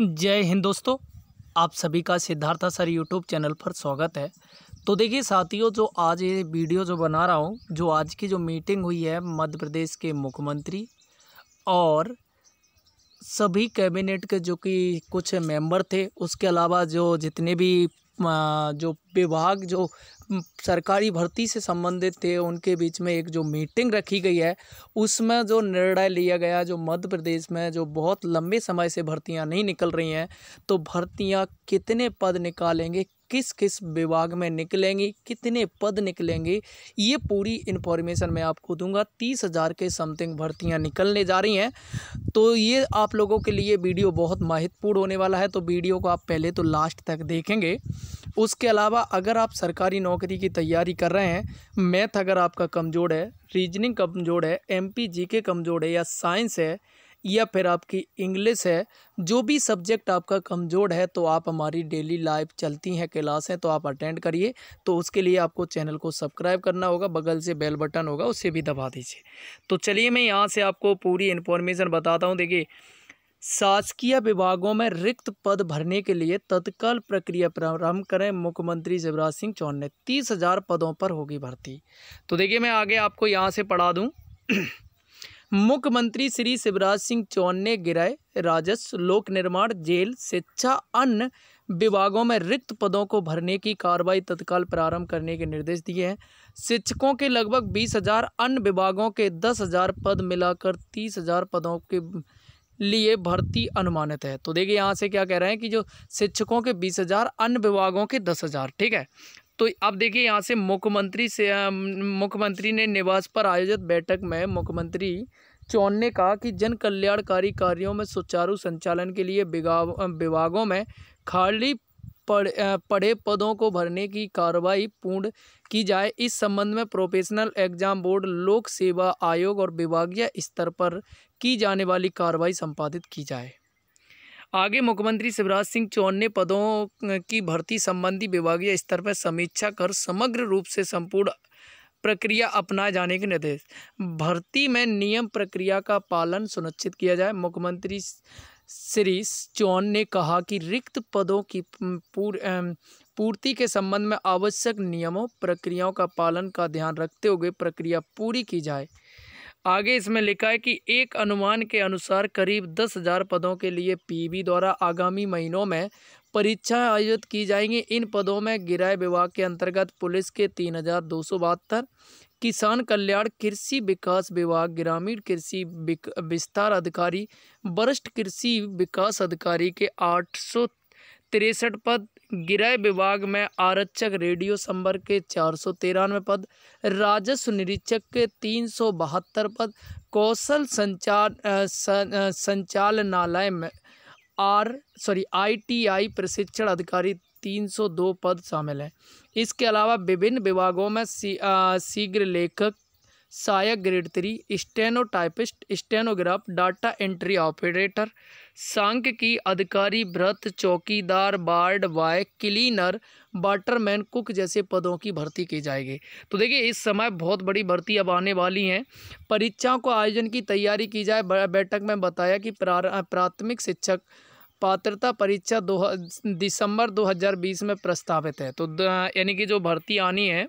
जय हिंद दोस्तों आप सभी का सिद्धार्था सर यूट्यूब चैनल पर स्वागत है तो देखिए साथियों जो आज ये वीडियो जो बना रहा हूँ जो आज की जो मीटिंग हुई है मध्य प्रदेश के मुख्यमंत्री और सभी कैबिनेट के जो कि कुछ मेंबर थे उसके अलावा जो जितने भी जो विभाग जो सरकारी भर्ती से संबंधित थे उनके बीच में एक जो मीटिंग रखी गई है उसमें जो निर्णय लिया गया जो मध्य प्रदेश में जो बहुत लंबे समय से भर्तियां नहीं निकल रही हैं तो भर्तियां कितने पद निकालेंगे किस किस विभाग में निकलेंगी कितने पद निकलेंगे ये पूरी इन्फॉर्मेशन मैं आपको दूंगा तीस हज़ार के समथिंग भर्तियां निकलने जा रही हैं तो ये आप लोगों के लिए वीडियो बहुत महत्वपूर्ण होने वाला है तो वीडियो को आप पहले तो लास्ट तक देखेंगे उसके अलावा अगर आप सरकारी नौकरी की तैयारी कर रहे हैं मैथ अगर आपका कमज़ोर है रीजनिंग कमज़ोर है एम पी जी के कमज़ोर है या साइंस है या फिर आपकी इंग्लिश है जो भी सब्जेक्ट आपका कमज़ोर है तो आप हमारी डेली लाइफ चलती हैं क्लासें तो आप अटेंड करिए तो उसके लिए आपको चैनल को सब्सक्राइब करना होगा बगल से बेल बटन होगा उसे भी दबा दीजिए तो चलिए मैं यहाँ से आपको पूरी इन्फॉर्मेशन बताता हूँ देखिए शासकीय विभागों में रिक्त पद भरने के लिए तत्काल प्रक्रिया प्रारंभ करें मुख्यमंत्री शिवराज सिंह चौहान ने तीस हजार पदों पर होगी भर्ती तो देखिए मैं आगे आपको यहाँ से पढ़ा दूँ मुख्यमंत्री श्री शिवराज सिंह चौहान ने गिराए राजस्व लोक निर्माण जेल शिक्षा अन्य विभागों में रिक्त पदों को भरने की कार्रवाई तत्काल प्रारंभ करने के निर्देश दिए हैं शिक्षकों के लगभग बीस हजार अन्य विभागों के दस हजार पद मिलाकर तीस हजार पदों के लिए भर्ती अनुमानित है तो देखिए यहाँ से क्या कह रहे हैं कि जो शिक्षकों के बीस हजार अन्य विभागों के दस हजार ठीक है तो अब देखिए यहाँ से मुख्यमंत्री से मुख्यमंत्री ने निवास पर आयोजित बैठक में मुख्यमंत्री चौन ने कहा कि जन कल्याणकारी कार्यों में सुचारू संचालन के लिए विभागों में खाली पढ़ पढ़े पदों को भरने की कार्रवाई पूर्ण की जाए इस संबंध में प्रोफेशनल एग्जाम बोर्ड लोक सेवा आयोग और विभागीय स्तर पर की जाने वाली कार्रवाई संपादित की जाए आगे मुख्यमंत्री शिवराज सिंह चौहान ने पदों की भर्ती संबंधी विभागीय स्तर पर समीक्षा कर समग्र रूप से संपूर्ण प्रक्रिया अपनाए जाने के निर्देश भर्ती में नियम प्रक्रिया का पालन सुनिश्चित किया जाए मुख्यमंत्री श्री चौहान ने कहा कि रिक्त पदों की पूर, पूर्ति के संबंध में आवश्यक नियमों प्रक्रियाओं का पालन का ध्यान रखते हुए प्रक्रिया पूरी की जाए आगे इसमें लिखा है कि एक अनुमान के अनुसार करीब दस हज़ार पदों के लिए पीबी द्वारा आगामी महीनों में परीक्षाएँ आयोजित की जाएंगी इन पदों में गिराय विभाग के अंतर्गत पुलिस के तीन हज़ार दो सौ बहत्तर किसान कल्याण कृषि विकास विभाग ग्रामीण कृषि विस्तार अधिकारी वरिष्ठ कृषि विकास अधिकारी के आठ सौ तिरसठ पद गृह विभाग में आरक्षक रेडियो संवर्ग के चार सौ तिरानवे पद राजस्व निरीक्षक के तीन सौ बहत्तर पद कौशल संचार संचालनालय में आर सॉरी आईटीआई प्रशिक्षण अधिकारी तीन सौ दो पद शामिल हैं इसके अलावा विभिन्न विभागों में शीघ्र लेखक सहायक grade three stenotypist stenograph data entry operator की अधिकारी व्रत चौकीदार ward boy cleaner waterman cook जैसे पदों की भर्ती की जाएगी तो देखिए इस समय बहुत बड़ी भर्ती अब आने वाली हैं परीक्षाओं को आयोजन की तैयारी की जाए बैठक में बताया कि प्राथमिक शिक्षक पात्रता परीक्षा दो दिसंबर 2020 में प्रस्तावित है तो यानी कि जो भर्ती आनी है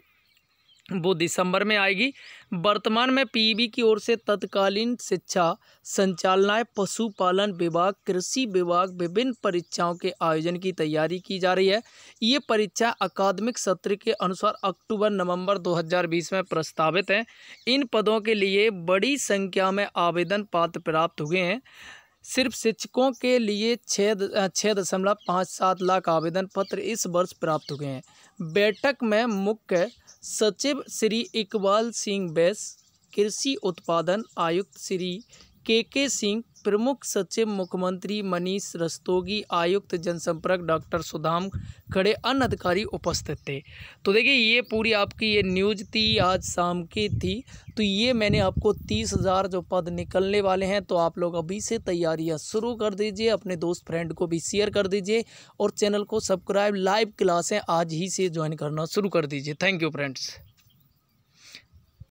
वो दिसंबर में आएगी वर्तमान में पीबी की ओर से तत्कालीन शिक्षा संचालनाएँ पशुपालन विभाग कृषि विभाग विभिन्न परीक्षाओं के आयोजन की तैयारी की जा रही है ये परीक्षा अकादमिक सत्र के अनुसार अक्टूबर नवंबर 2020 में प्रस्तावित हैं इन पदों के लिए बड़ी संख्या में आवेदन पात्र प्राप्त हुए हैं सिर्फ शिक्षकों के लिए छः छः दशमलव पाँच सात लाख आवेदन पत्र इस वर्ष प्राप्त हुए हैं बैठक में मुख्य सचिव श्री इकबाल सिंह बैस कृषि उत्पादन आयुक्त श्री के के सिंह प्रमुख सचिव मुख्यमंत्री मनीष रस्तोगी आयुक्त जनसंपर्क डॉक्टर सुदाम खड़े अन्य अधिकारी उपस्थित थे तो देखिए ये पूरी आपकी ये न्यूज थी आज शाम की थी तो ये मैंने आपको तीस हज़ार जो पद निकलने वाले हैं तो आप लोग अभी से तैयारियां शुरू कर दीजिए अपने दोस्त फ्रेंड को भी शेयर कर दीजिए और चैनल को सब्सक्राइब लाइव क्लासें आज ही से ज्वाइन करना शुरू कर दीजिए थैंक यू फ्रेंड्स